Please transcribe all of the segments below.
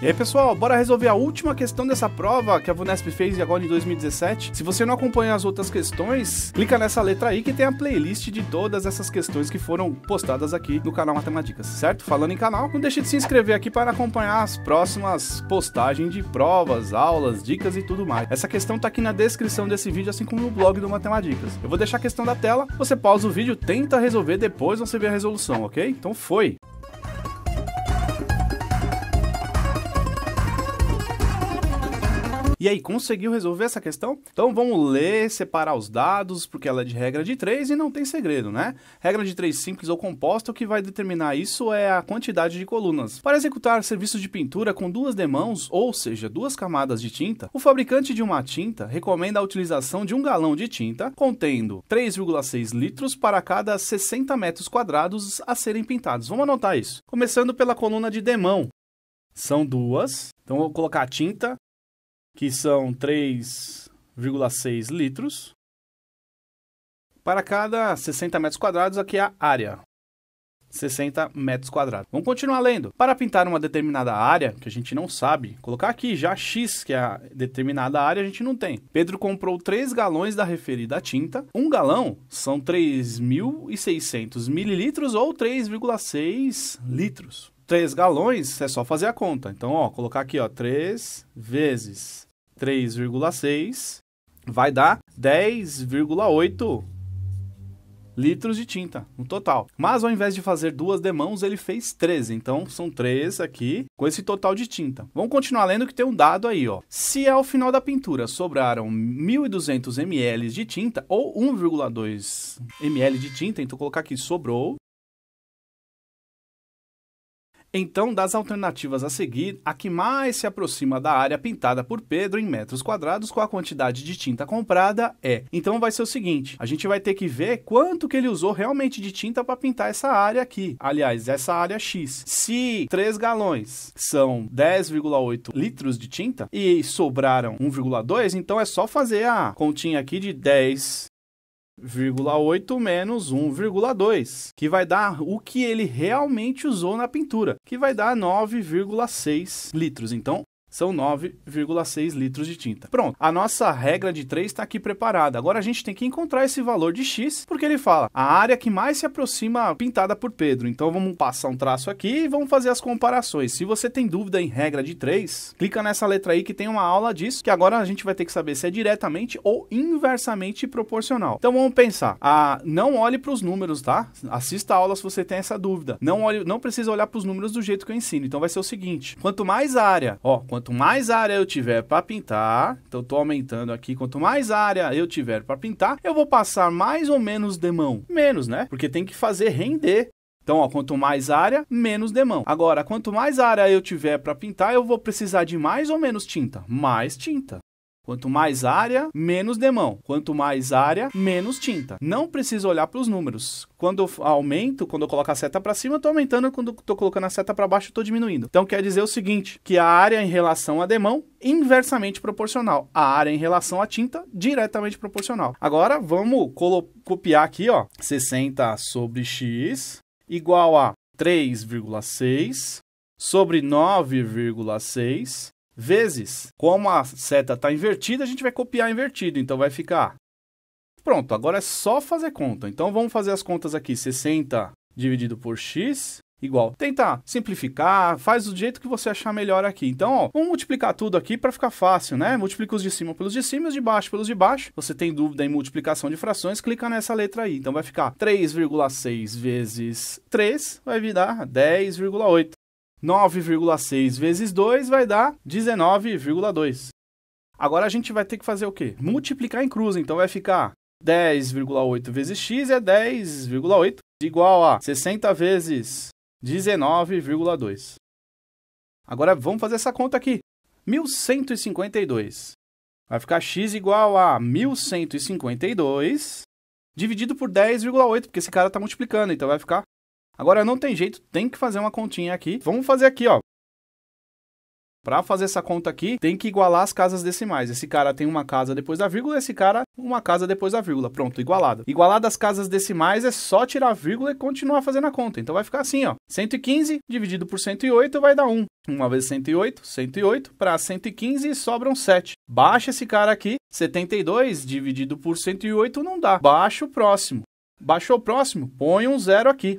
E aí, pessoal, bora resolver a última questão dessa prova que a Vunesp fez agora em 2017. Se você não acompanha as outras questões, clica nessa letra aí que tem a playlist de todas essas questões que foram postadas aqui no canal Matemáticas, certo? Falando em canal, não deixe de se inscrever aqui para acompanhar as próximas postagens de provas, aulas, dicas e tudo mais. Essa questão tá aqui na descrição desse vídeo, assim como no blog do Matemáticas. Eu vou deixar a questão da tela, você pausa o vídeo, tenta resolver, depois você vê a resolução, ok? Então foi! E aí, conseguiu resolver essa questão? Então vamos ler, separar os dados, porque ela é de regra de 3 e não tem segredo, né? Regra de 3 simples ou composta, o que vai determinar isso é a quantidade de colunas. Para executar serviços de pintura com duas demãos, ou seja, duas camadas de tinta, o fabricante de uma tinta recomenda a utilização de um galão de tinta contendo 3,6 litros para cada 60 metros quadrados a serem pintados. Vamos anotar isso. Começando pela coluna de demão. São duas. Então, vou colocar a tinta que são 3,6 litros. Para cada 60 metros quadrados, aqui é a área. 60 metros quadrados. Vamos continuar lendo. Para pintar uma determinada área, que a gente não sabe, colocar aqui já X, que é a determinada área, a gente não tem. Pedro comprou 3 galões da referida tinta. Um galão são 3.600 mililitros ou 3,6 litros. 3 galões é só fazer a conta. Então, ó, colocar aqui, ó, 3 vezes 3,6 vai dar 10,8 litros de tinta no total. Mas ao invés de fazer duas demãos, ele fez 13. Então são três aqui com esse total de tinta. Vamos continuar lendo que tem um dado aí, ó. Se ao final da pintura sobraram 1.200 ml de tinta ou 1,2 ml de tinta, então colocar aqui sobrou então, das alternativas a seguir, a que mais se aproxima da área pintada por Pedro em metros quadrados com a quantidade de tinta comprada é. Então vai ser o seguinte, a gente vai ter que ver quanto que ele usou realmente de tinta para pintar essa área aqui. Aliás, essa área X. Se 3 galões são 10,8 litros de tinta e sobraram 1,2, então é só fazer a continha aqui de 10 1,8 menos 1,2, que vai dar o que ele realmente usou na pintura, que vai dar 9,6 litros. Então, são 9,6 litros de tinta. Pronto, a nossa regra de 3 está aqui preparada. Agora a gente tem que encontrar esse valor de x, porque ele fala a área que mais se aproxima pintada por Pedro. Então vamos passar um traço aqui e vamos fazer as comparações. Se você tem dúvida em regra de 3, clica nessa letra aí que tem uma aula disso, que agora a gente vai ter que saber se é diretamente ou inversamente proporcional. Então vamos pensar. Ah, não olhe para os números, tá? Assista a aula se você tem essa dúvida. Não olhe, não precisa olhar para os números do jeito que eu ensino. Então vai ser o seguinte: quanto mais área, ó, quanto quanto mais área eu tiver para pintar, então estou aumentando aqui, quanto mais área eu tiver para pintar, eu vou passar mais ou menos demão. Menos, né? Porque tem que fazer render então, ó, quanto mais área, menos demão. Agora, quanto mais área eu tiver para pintar, eu vou precisar de mais ou menos tinta? Mais tinta. Quanto mais área, menos demão. Quanto mais área, menos tinta. Não precisa olhar para os números. Quando eu aumento, quando eu coloco a seta para cima, eu estou aumentando. Quando eu estou colocando a seta para baixo, eu estou diminuindo. Então quer dizer o seguinte, que a área em relação a demão inversamente proporcional. A área em relação à tinta, diretamente proporcional. Agora, vamos copiar aqui, ó. 60 sobre x igual a 3,6 sobre 9,6 vezes, como a seta está invertida, a gente vai copiar invertido, então vai ficar... Pronto, agora é só fazer conta. Então vamos fazer as contas aqui, 60 dividido por x igual. Tenta simplificar, faz do jeito que você achar melhor aqui. Então, ó, vamos multiplicar tudo aqui para ficar fácil, né? Multiplica os de cima pelos de cima e os de baixo pelos de baixo. Você tem dúvida em multiplicação de frações, clica nessa letra aí. Então vai ficar 3,6 vezes 3, vai virar 10,8. 9,6 vezes 2 vai dar 19,2. Agora a gente vai ter que fazer o quê? Multiplicar em cruz, então vai ficar 10,8 vezes x é 10,8 igual a 60 vezes 19,2. Agora vamos fazer essa conta aqui. 1152. Vai ficar x igual a 1152 dividido por 10,8, porque esse cara está multiplicando, então vai ficar Agora não tem jeito, tem que fazer uma continha aqui. Vamos fazer aqui, ó. Para fazer essa conta aqui, tem que igualar as casas decimais. Esse cara tem uma casa depois da vírgula, esse cara uma casa depois da vírgula. Pronto, igualado. Igualado as casas decimais é só tirar a vírgula e continuar fazendo a conta. Então vai ficar assim, ó. 115 dividido por 108 vai dar 1. 1 vezes 108, 108, para 115 e sobram 7. Baixa esse cara aqui, 72 dividido por 108 não dá. Baixa o próximo. Baixou o próximo, põe um zero aqui.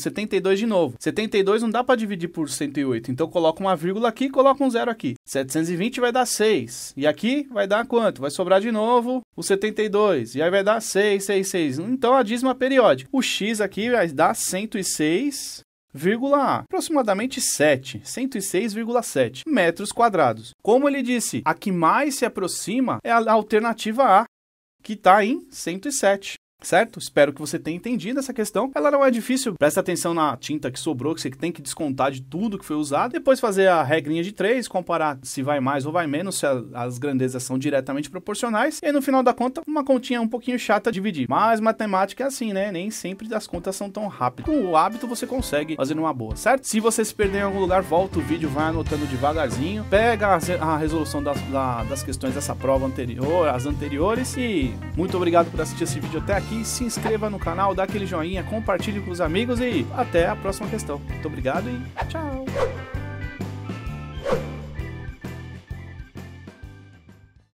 72 de novo. 72 não dá para dividir por 108, então coloca uma vírgula aqui e coloca um zero aqui. 720 vai dar 6. E aqui vai dar quanto? Vai sobrar de novo o 72. E aí vai dar 6, 6, 6. Então a dízima periódica. O x aqui vai dar 106 vírgula aproximadamente 7, 106,7 metros quadrados. Como ele disse, a que mais se aproxima é a alternativa A, que está em 107. Certo? Espero que você tenha entendido essa questão. Ela não é difícil. Presta atenção na tinta que sobrou, que você tem que descontar de tudo que foi usado. Depois fazer a regrinha de três, comparar se vai mais ou vai menos, se as grandezas são diretamente proporcionais. E no final da conta, uma continha um pouquinho chata dividir. Mas matemática é assim, né? Nem sempre as contas são tão rápidas. Com o hábito você consegue fazer uma boa, certo? Se você se perder em algum lugar, volta o vídeo, vai anotando devagarzinho, pega a resolução das, das questões dessa prova anterior, as anteriores. E muito obrigado por assistir esse vídeo até aqui aqui, se inscreva no canal, dá aquele joinha, compartilhe com os amigos e até a próxima questão. Muito obrigado e tchau!